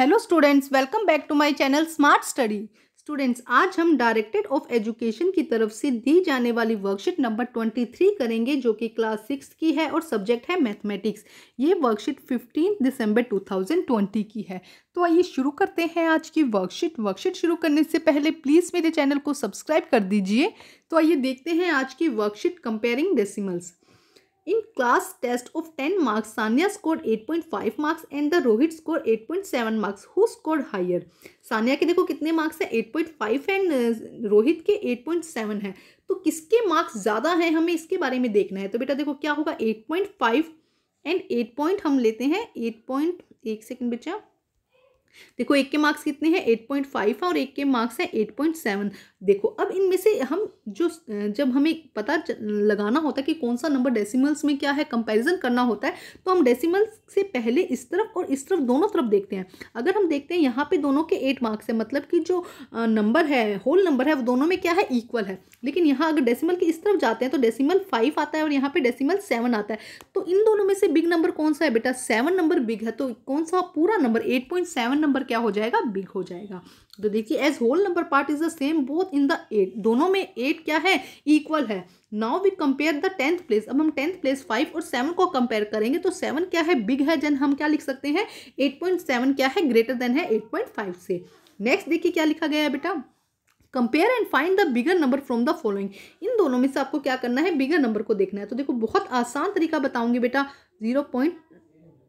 Hello students welcome back to my channel smart study students आज हम directed of education की तरफ से दी जाने वाली वर्कशीट नंबर ट्वेंटी थ्री करेंगे जो कि क्लास सिक्स की है और सब्जेक्ट है मैथमेटिक्स ये worksheet fifteen December two thousand twenty की है तो आइए शुरू करते हैं आज की वर्कशीट वर्कशीट शुरू करने से पहले प्लीज़ मेरे चैनल को सब्सक्राइब कर दीजिए तो आइए देखते हैं आज की worksheet comparing decimals In class test of 10 marks, Sanya scored 8.5 marks and the Rohit scored 8.7 marks. Who scored higher? Sania के देखो कितने मार्क्स है 8.5 है रोहित के 8.7 है तो किसके मार्क्स ज़्यादा हैं हमें इसके बारे में देखना है तो बेटा देखो क्या होगा 8.5 एंड 8 पॉइंट हम लेते हैं 8 पॉइंट एक सेकेंड बच्चा देखो एक के मार्क्स कितने हैं एट पॉइंट फाइव है और एक के मार्क्स है एट पॉइंट सेवन देखो अब इनमें से हम जो जब हमें पता लगाना होता है कि कौन सा नंबर डेसिमल्स में क्या है कंपैरिजन करना होता है तो हम डेसिमल्स से पहले इस तरफ और इस तरफ दोनों तरफ देखते हैं अगर हम देखते हैं यहाँ पे दोनों के एट मार्क्स है मतलब कि जो नंबर है होल नंबर है वो दोनों में क्या है इक्वल है लेकिन यहाँ अगर डेसीमल के इस तरफ जाते हैं तो डेसीमल फाइव आता है और यहाँ पर डेसीमल सेवन आता है तो इन दोनों में से बिग नंबर कौन सा है बेटा सेवन नंबर बिग है तो कौन सा पूरा नंबर एट नंबर क्या हो जाएगा बिग हो जाएगा तो देखिए as whole number part is the same both in the eight दोनों में एट क्या है इक्वल है now we compare the tenth place अब हम टेंथ प्लेस फाइव और सेवन को कंपेयर करेंगे तो सेवन क्या है बिग है जन हम क्या लिख सकते हैं एट पॉइंट सेवन क्या है ग्रेटर देन है एट पॉइंट फाइव से नेक्स्ट देखिए क्या लिखा गया है बेटा compare and find the bigger number from the following इन दोनों में से आपको क्या करना है बिगर नंबर को देखना है तो देखो बहुत आसान तरीका बताऊंगी बेटा जीरो पॉइंट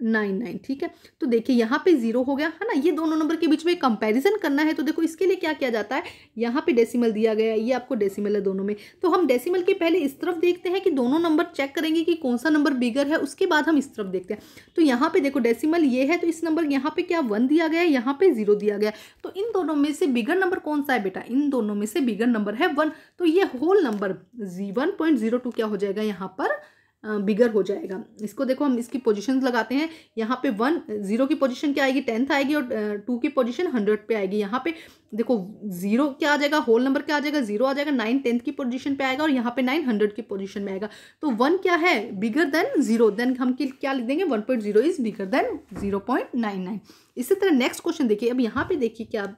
नाइन नाइन ठीक है तो देखिए यहाँ पे जीरो हो गया है ना ये दोनों नंबर के बीच में कंपैरिजन करना है तो देखो इसके लिए क्या किया जाता है यहाँ पे डेसिमल दिया गया है ये आपको डेसिमल है दोनों में तो हम डेसिमल के पहले इस तरफ देखते हैं कि दोनों नंबर चेक करेंगे कि कौन सा नंबर बिगर है उसके बाद हम इस तरफ देखते हैं तो यहाँ पे देखो डेसिमल ये है तो इस नंबर यहाँ पे क्या वन दिया गया है यहाँ पे जीरो दिया गया तो इन दोनों में से बिगर नंबर कौन सा है बेटा इन दोनों में से बिगर नंबर है वन तो ये होल नंबर जी जीरो टू क्या हो जाएगा यहाँ पर बिगर हो जाएगा इसको देखो हम इसकी पोजिशन लगाते हैं यहाँ पे वन जीरो की पोजिशन क्या आएगी टेंथ आएगी और टू की पोजिशन हंड्रेड पे आएगी यहाँ पे देखो जीरो क्या आ जाएगा होल नंबर क्या आ जाएगा जीरो आ जाएगा नाइन टेंथ की पोजिशन पे आएगा और यहाँ पे नाइन हंड्रेड की पोजिशन में आएगा तो वन क्या है बिगर देन जीरो देन हम क्या लिख देंगे one point zero is bigger than zero point nine nine इसी तरह नेक्स्ट क्वेश्चन देखिए अब यहाँ पे देखिए क्या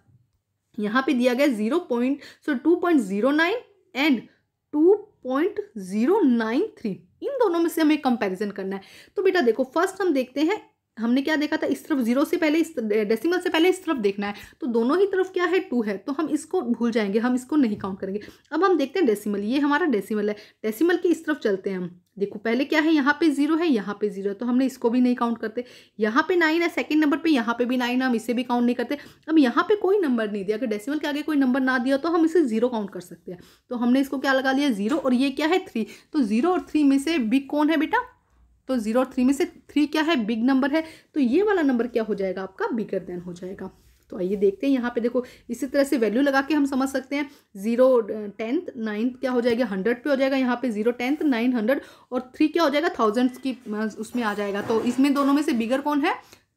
यहाँ पे दिया गया zero point so two point zero nine and two point zero nine three इन दोनों में से हमें कंपैरिजन करना है तो बेटा देखो फर्स्ट हम देखते हैं हमने क्या देखा था इस तरफ जीरो से पहले इस डेसिमल से पहले इस तरफ देखना है तो दोनों ही तरफ क्या है टू है तो हम इसको भूल जाएंगे हम इसको नहीं काउंट करेंगे अब हम देखते हैं डेसिमल ये हमारा डेसिमल है डेसिमल की इस तरफ चलते हैं हम देखो पहले क्या है यहाँ पे जीरो है यहाँ पे जीरो है तो हमने इसको भी नहीं काउंट करते यहाँ पे नाइन है सेकंड नंबर पे यहाँ पे भी नाइन है हम इसे भी काउंट नहीं करते अब यहाँ पे कोई नंबर नहीं दिया अगर डेसिमल के आगे कोई नंबर ना दिया तो हम इसे जीरो काउंट कर सकते हैं तो हमने इसको क्या लगा लिया जीरो और ये क्या है थ्री तो जीरो और थ्री में से बिग कौन है बेटा तो ज़ीरो और थ्री में से थ्री क्या है बिग नंबर है तो ये वाला नंबर क्या हो जाएगा आपका बिगर देन हो जाएगा तो आइए देखते हैं यहाँ पे देखो इसी तरह से वैल्यू लगा के हम समझ सकते हैं जीरो टेंथ नाइन्थ क्या हो जाएगा हंड्रेड पे हो जाएगा यहाँ पे जीरो टेंथ नाइन हंड्रेड और थ्री क्या हो जाएगा थाउजेंड्स की uh, उसमें आ जाएगा तो इसमें दोनों में से बिगर कौन है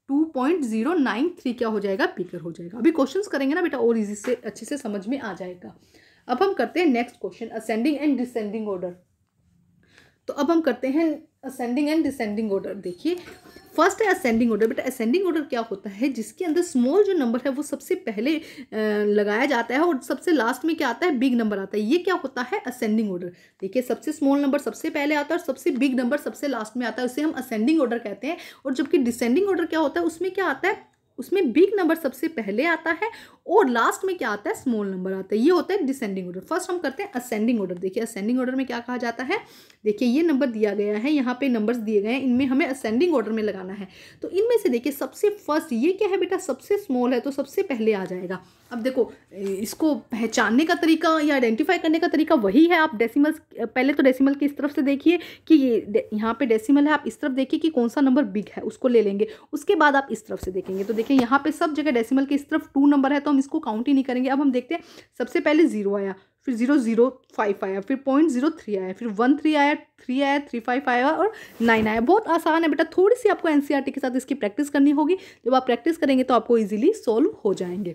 two point zero nine three क्या हो जाएगा बिगर हो जाएगा अभी क्वेश्चन करेंगे ना बेटा और इजी से अच्छे से समझ में आ जाएगा अब हम करते हैं next question ascending and descending order तो अब हम करते हैं असेंडिंग एंड डिसेंडिंग ऑर्डर देखिए फर्स्ट है असेंडिंग ऑर्डर बेटा असेंडिंग ऑर्डर क्या होता है जिसके अंदर स्मॉल जो नंबर है वो सबसे पहले लगाया जाता है और सबसे लास्ट में क्या आता है बिग नंबर आता है ये क्या होता है असेंडिंग ऑर्डर देखिए सबसे स्मॉल नंबर सबसे पहले आता है और सबसे बिग नंबर सबसे लास्ट में आता है उसे हम असेंडिंग ऑर्डर कहते हैं और जबकि डिसेंडिंग ऑर्डर क्या होता है उसमें क्या आता है उसमें बिग नंबर सबसे पहले आता है और लास्ट में क्या आता है स्मॉल नंबर आता है ये होता है डिसेंडिंग ऑर्डर फर्स्ट हम करते हैं असेंडिंग ऑर्डर देखिए असेंडिंग ऑर्डर में क्या कहा जाता है देखिए ये नंबर दिया गया है यहाँ पे नंबर्स दिए गए हैं इनमें हमें असेंडिंग ऑर्डर में लगाना है तो इनमें से देखिए सबसे फर्स्ट ये क्या है बेटा सबसे स्मॉल है तो सबसे पहले आ जाएगा अब देखो इसको पहचानने का तरीका या आइडेंटिफाई करने का तरीका वही है आप डेसीमल पहले तो डेसिमल की इस तरफ से देखिए कि ये यहाँ पे डेसिमल है आप इस तरफ देखिए कि कौन सा नंबर बिग है उसको ले लेंगे उसके बाद आप इस तरफ से देखेंगे तो देखिए यहाँ पे सब जगह डेसिमल के इस तरफ टू नंबर है तो हम इसको काउंट ही नहीं करेंगे अब हम देखते हैं सबसे पहले ज़ीरो आया फिर जीरो जीरो फाइव आया फिर पॉइंट जीरो थ्री आया फिर वन थ्री आया थ्री आया थ्री फाइव आया और नाइन आया बहुत आसान है बेटा थोड़ी सी आपको एनसीईआरटी e के साथ इसकी प्रैक्टिस करनी होगी जब आप प्रैक्टिस करेंगे तो आपको इजीली सॉल्व हो जाएंगे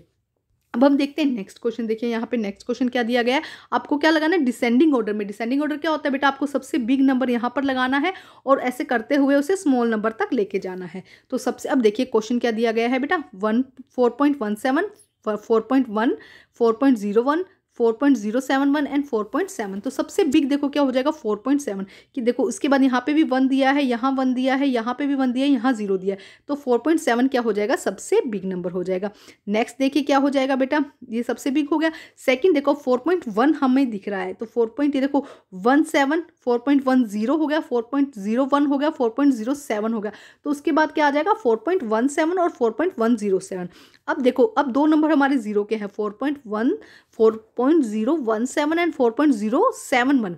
अब हम देखते हैं नेक्स्ट क्वेश्चन देखिए यहाँ पे नेक्स्ट क्वेश्चन क्या दिया गया है आपको क्या लगाना है डिसेंडिंग ऑर्डर में डिसेंडिंग ऑर्डर क्या होता है बेटा आपको सबसे बिग नंबर यहाँ पर लगाना है और ऐसे करते हुए उसे स्मॉल नंबर तक लेके जाना है तो सबसे अब देखिए क्वेश्चन क्या दिया गया है बेटा one four point one seven 4.1 4.01 four point zero seven one and four point seven तो सबसे बिग देखो क्या हो जाएगा फोर पॉइंट सेवन कि देखो उसके बाद यहाँ पे भी वन दिया है यहाँ वन दिया है यहाँ पे भी वन दिया है यहाँ जीरो दिया है तो फोर पॉइंट सेवन क्या हो जाएगा सबसे बिग नंबर हो जाएगा नेक्स्ट देखिए क्या हो जाएगा बेटा ये सबसे बिग हो गया सेकेंड देखो फोर पॉइंट वन हमें दिख रहा है तो फोर पॉइंट ये देखो one seven four point one zero हो गया फोर पॉइंट जीरो वन हो गया फोर पॉइंट जीरो सेवन हो गया तो उसके बाद क्या आ जाएगा फोर पॉइंट वन सेवन और four point one zero seven अब देखो अब दो नंबर हमारे जीरो के हैं four point one four point zero one seven and four point zero seven one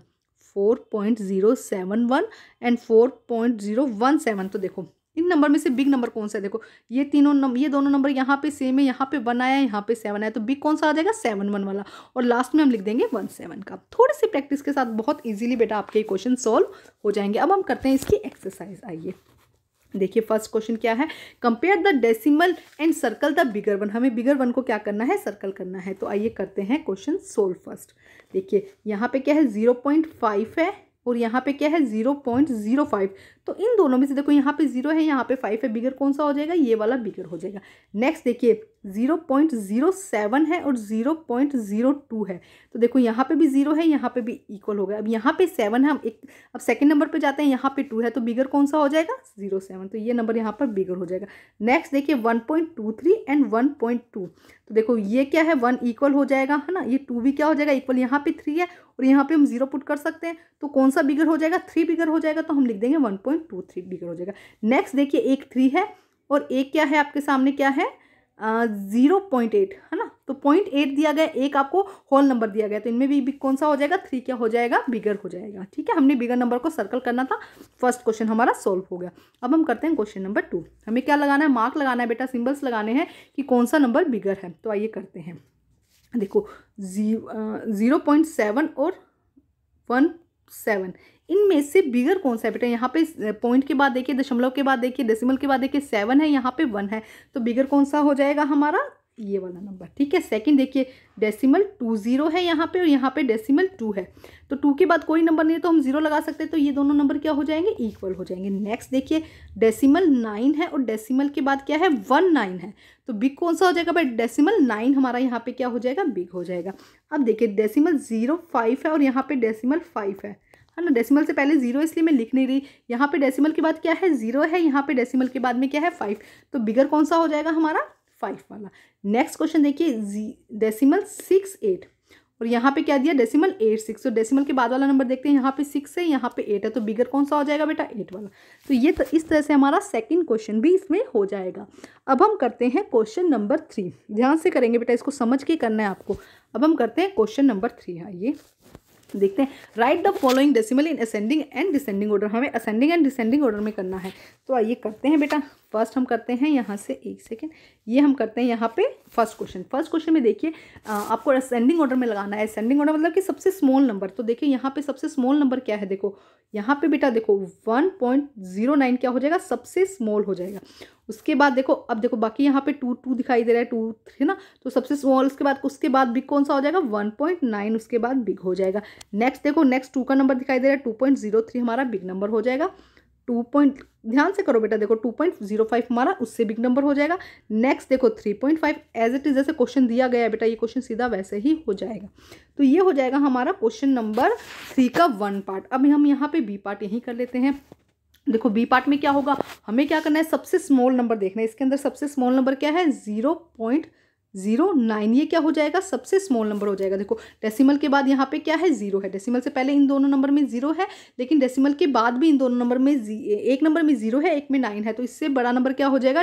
four point zero seven one and four point zero one seven तो देखो इन number में से बिग नंबर कौन सा है देखो ये तीनों नंबर ये दोनों नंबर यहाँ पे सेम है यहाँ पे वन आया है यहाँ पे सेवन आया तो बिग कौन सा आ जाएगा सेवन वन वाला और लास्ट में हम लिख देंगे वन सेवन का थोड़ी सी प्रैक्टिस के साथ बहुत इजीली बेटा आपके क्वेश्चन सॉल्व हो जाएंगे अब हम करते हैं इसकी एक्सरसाइज आइए देखिए फर्स्ट क्वेश्चन क्या है compare the decimal and circle the bigger one हमें बिगर वन को क्या करना है सर्कल करना है तो आइए करते हैं क्वेश्चन सोल्व फर्स्ट देखिए यहाँ पे क्या है जीरो पॉइंट फाइव है और यहाँ पे क्या है जीरो पॉइंट जीरो फाइव तो इन दोनों में से देखो यहाँ पे जीरो है यहाँ पे फाइव है बिगर कौन सा हो जाएगा ये वाला बिगर हो जाएगा नेक्स्ट देखिए 0.07 है और 0.02 है तो देखो यहाँ पे भी ज़ीरो है यहाँ पे भी इक्वल हो गया अब यहाँ पे सेवन है हम एक अब सेकंड नंबर पे जाते हैं यहाँ पे टू है तो बिगर कौन सा हो जाएगा जीरो सेवन तो ये नंबर यहाँ पर बिगर हो जाएगा नेक्स्ट देखिए one point two three and one point two तो देखो ये क्या है वन इक्वल हो जाएगा है ना ये टू भी क्या हो जाएगा इक्वल यहाँ पे थ्री है और यहाँ पे हम जीरो पुट कर सकते हैं तो कौन सा बिगर हो जाएगा थ्री बिगर हो जाएगा तो हम लिख देंगे one point two three bigger हो जाएगा नेक्स्ट देखिए एक थ्री है और एक क्या है आपके सामने क्या है ज़ीरो पॉइंट एट है ना तो पॉइंट एट दिया गया एक आपको होल नंबर दिया गया तो इनमें भी कौन सा हो जाएगा थ्री क्या हो जाएगा बिगर हो जाएगा ठीक है हमने बिगर नंबर को सर्कल करना था फर्स्ट क्वेश्चन हमारा सॉल्व हो गया अब हम करते हैं क्वेश्चन नंबर टू हमें क्या लगाना है मार्क लगाना है बेटा सिम्बल्स लगाने हैं कि कौन सा नंबर बिगर है तो आइए करते हैं देखो जी ज़ीरो पॉइंट सेवन और वन सेवन इनमें से बिगर कौन सा है बेटा यहाँ पे पॉइंट के बाद देखिए दशमलव के बाद देखिए डेसिमल के बाद देखिए सेवन है यहाँ पे वन है तो बिगर कौन सा हो जाएगा हमारा ये वाला नंबर ठीक है सेकंड देखिए डेसिमल टू ज़ीरो है यहाँ पे और यहाँ पे डेसिमल टू है तो टू के बाद कोई नंबर नहीं है तो हम ज़ीरो लगा सकते हैं तो ये दोनों नंबर क्या हो जाएंगे इक्वल हो जाएंगे नेक्स्ट देखिए डेसिमल नाइन है और डेसिमल के बाद क्या है वन नाइन है तो बिग कौन सा हो जाएगा भाई डेसिमल नाइन हमारा यहाँ पे क्या हो जाएगा बिग हो जाएगा अब देखिए डेसिमल ज़ीरो फाइव है और यहाँ पे डेसिमल फाइव है है ना डेसिमल से पहले जीरो इसलिए मैं लिख नहीं रही यहाँ पे डेसिमल के बाद क्या है जीरो है यहाँ पे डेसिमल के बाद में क्या है फाइव तो बिगर कौन सा हो जाएगा हमारा फाइव वाला नेक्स्ट क्वेश्चन देखिए डेसिमल सिक्स एट और यहाँ पे क्या दिया डेसिमल एट सिक्स तो डेसिमल के बाद वाला नंबर देखते हैं यहाँ पे सिक्स है यहाँ पे एट है तो बिगर कौन सा हो जाएगा बेटा एट वाला तो ये तो इस तरह से हमारा सेकंड क्वेश्चन भी इसमें हो जाएगा अब हम करते हैं क्वेश्चन नंबर थ्री ध्यान से करेंगे बेटा इसको समझ के करना है आपको अब हम करते हैं क्वेश्चन नंबर थ्री हाँ ये देखते हैं write the following decimal in ascending and descending order हमें असेंडिंग एंड डिसेंडिंग ऑर्डर में करना है तो आइए करते हैं बेटा फर्स्ट हम करते हैं यहाँ से एक सेकेंड ये हम करते हैं यहाँ पे फर्स्ट क्वेश्चन फर्स्ट क्वेश्चन में देखिए आपको असेंडिंग ऑर्डर में लगाना है असेंडिंग ऑर्डर मतलब कि सबसे स्मॉल नंबर तो देखिए यहाँ पे सबसे स्मॉल नंबर क्या है देखो यहाँ पे बेटा देखो वन पॉइंट जीरो नाइन क्या हो जाएगा सबसे स्मॉल हो जाएगा उसके बाद देखो अब देखो बाकी यहाँ पे टू टू दिखाई दे रहा है टू है ना तो सबसे स्मॉल उसके बाद उसके बाद बिग कौन सा हो जाएगा वन पॉइंट नाइन उसके बाद बिग हो जाएगा नेक्स्ट देखो नेक्स्ट टू का नंबर दिखाई दे रहा है टू पॉइंट जीरो थ्री हमारा बिग नंबर हो जाएगा टू पॉइंट ध्यान से करो बेटा देखो टू पॉइंट जीरो फाइव मारा उससे बिग नंबर हो जाएगा नेक्स्ट देखो three point five as it is जैसे क्वेश्चन दिया गया है बेटा ये क्वेश्चन सीधा वैसे ही हो जाएगा तो ये हो जाएगा हमारा क्वेश्चन नंबर थ्री का वन पार्ट अब हम यहाँ पे बी पार्ट यहीं कर लेते हैं देखो बी पार्ट में क्या होगा हमें क्या करना है सबसे स्मॉल नंबर देखना है इसके अंदर सबसे स्मॉल नंबर क्या है जीरो पॉइंट ज़ीरो नाइन ये क्या हो जाएगा सबसे स्मॉल नंबर हो जाएगा देखो डेसिमल के बाद यहाँ पे क्या है ज़ीरो है डेसिमल से पहले इन दोनों नंबर में ज़ीरो है लेकिन डेसिमल के बाद भी इन दोनों नंबर में एक नंबर में ज़ीरो है एक में नाइन है तो इससे बड़ा नंबर क्या हो जाएगा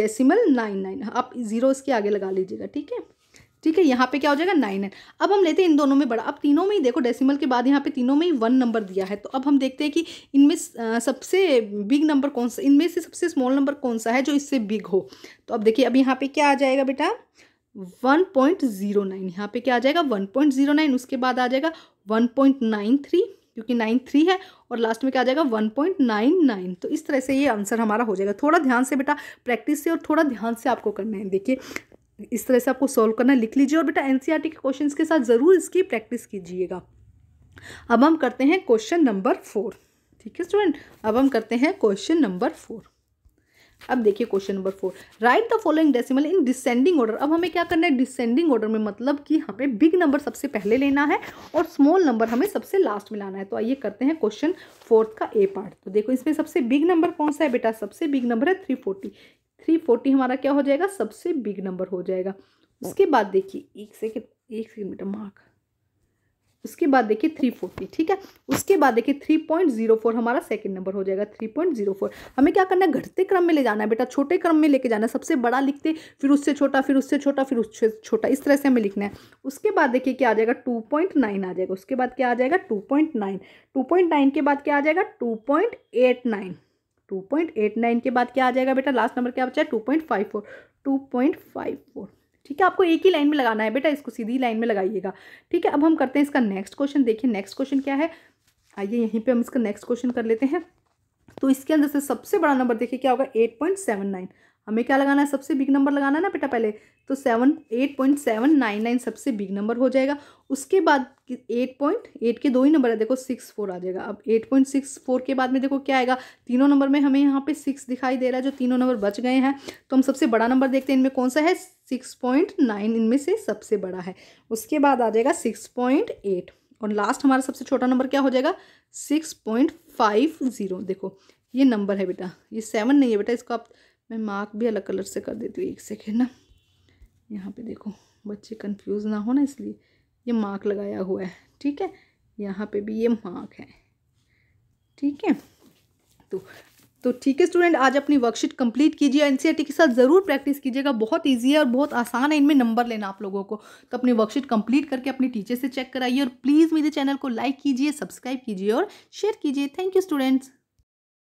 डेसिमल नाइन नाइन आप ज़ीरो इसके आगे लगा लीजिएगा ठीक है ठीक है यहाँ पे क्या हो जाएगा नाइन नाइन अब हम लेते हैं इन दोनों में बड़ा अब तीनों में ही देखो डेसिमल के बाद यहाँ पे तीनों में ही वन नंबर दिया है तो अब हम देखते हैं कि इनमें सबसे बिग नंबर कौन सा इनमें से सबसे स्मॉल नंबर कौन सा है जो इससे बिग हो तो अब देखिए अब यहाँ पे क्या आ जाएगा बेटा वन पॉइंट जीरो नाइन यहाँ पे क्या आ जाएगा वन पॉइंट जीरो नाइन उसके बाद आ जाएगा वन पॉइंट नाइन थ्री क्योंकि नाइन थ्री है और लास्ट में क्या आ जाएगा वन पॉइंट नाइन नाइन तो इस तरह से ये आंसर हमारा हो जाएगा थोड़ा ध्यान से बेटा प्रैक्टिस से और थोड़ा ध्यान से आपको करना है देखिए इस तरह से आपको सॉल्व करना लिख लीजिए और बेटा एन e के क्वेश्चन के साथ ज़रूर इसकी प्रैक्टिस कीजिएगा अब हम करते हैं क्वेश्चन नंबर फोर ठीक है स्टूडेंट अब हम करते हैं क्वेश्चन नंबर फोर अब देखिए question number four write the following decimal in descending order अब हमें क्या करना है डिसेंडिंग ऑर्डर में मतलब कि हमें बिग नंबर सबसे पहले लेना है और स्मॉल नंबर हमें सबसे लास्ट में लाना है तो आइए करते हैं क्वेश्चन फोर्थ का ए पार्ट तो देखो इसमें सबसे बिग नंबर कौन सा है बेटा सबसे बिग नंबर है थ्री थ्री फोर्टी हमारा क्या हो जाएगा सबसे बिग नंबर हो जाएगा उसके बाद देखिए एक सेकेंड एक सेकेंड बेटा मार्क उसके बाद देखिए थ्री फोर्टी ठीक है उसके बाद देखिए थ्री पॉइंट जीरो फोर हमारा सेकंड नंबर हो जाएगा थ्री पॉइंट जीरो फोर हमें क्या करना है घटते क्रम में ले जाना है बेटा छोटे क्रम में लेके जाना है सबसे बड़ा लिखते फिर उससे छोटा फिर उससे छोटा फिर उससे छोटा इस तरह से हमें लिखना है उसके बाद देखिए क्या आ जाएगा टू पॉइंट नाइन आ जाएगा उसके बाद क्या आ जाएगा two point nine two point nine के बाद क्या आ जाएगा two point eight nine two point eight nine के बाद क्या आ जाएगा बेटा लास्ट नंबर क्या बचा है two point five four two point five four ठीक है आपको एक ही लाइन में लगाना है बेटा इसको सीधी लाइन में लगाइएगा ठीक है अब हम करते हैं इसका नेक्स्ट क्वेश्चन देखिए नेक्स्ट क्वेश्चन क्या है आइए यहीं पे हम इसका नेक्स्ट क्वेश्चन कर लेते हैं तो इसके अंदर से सबसे बड़ा नंबर देखिए क्या होगा एट पॉइंट सेवन नाइन हमें क्या लगाना है सबसे बिग नंबर लगाना है ना बेटा पहले तो seven eight point seven nine nine सबसे बिग नंबर हो जाएगा उसके बाद एट पॉइंट एट के दो ही नंबर है देखो सिक्स फोर आ जाएगा अब एट पॉइंट सिक्स फोर के बाद में देखो क्या आएगा तीनों नंबर में हमें यहाँ पे सिक्स दिखाई दे रहा है जो तीनों नंबर बच गए हैं तो हम सबसे बड़ा नंबर देखते हैं इनमें कौन सा है सिक्स पॉइंट नाइन इनमें से सबसे बड़ा है उसके बाद आ जाएगा सिक्स पॉइंट एट और लास्ट हमारा सबसे छोटा नंबर क्या हो जाएगा सिक्स पॉइंट फाइव ज़ीरो देखो ये नंबर है बेटा ये सेवन नहीं है बेटा इसको आप मैं मार्क भी अलग कलर से कर देती हूँ एक सेकेंड ना यहाँ पे देखो बच्चे कंफ्यूज ना हो ना इसलिए ये मार्क लगाया हुआ है ठीक है यहाँ पे भी ये मार्क है ठीक है तो तो ठीक है स्टूडेंट आज अपनी वर्कशीट कंप्लीट कीजिए एन के साथ ज़रूर प्रैक्टिस कीजिएगा बहुत ईजी है और बहुत आसान है इनमें नंबर लेना आप लोगों को तो अपनी वर्कशीट कंप्लीट करके अपने टीचर से चेक कराइए और प्लीज़ मेरे चैनल को लाइक कीजिए सब्सक्राइब कीजिए और शेयर कीजिए थैंक यू स्टूडेंट्स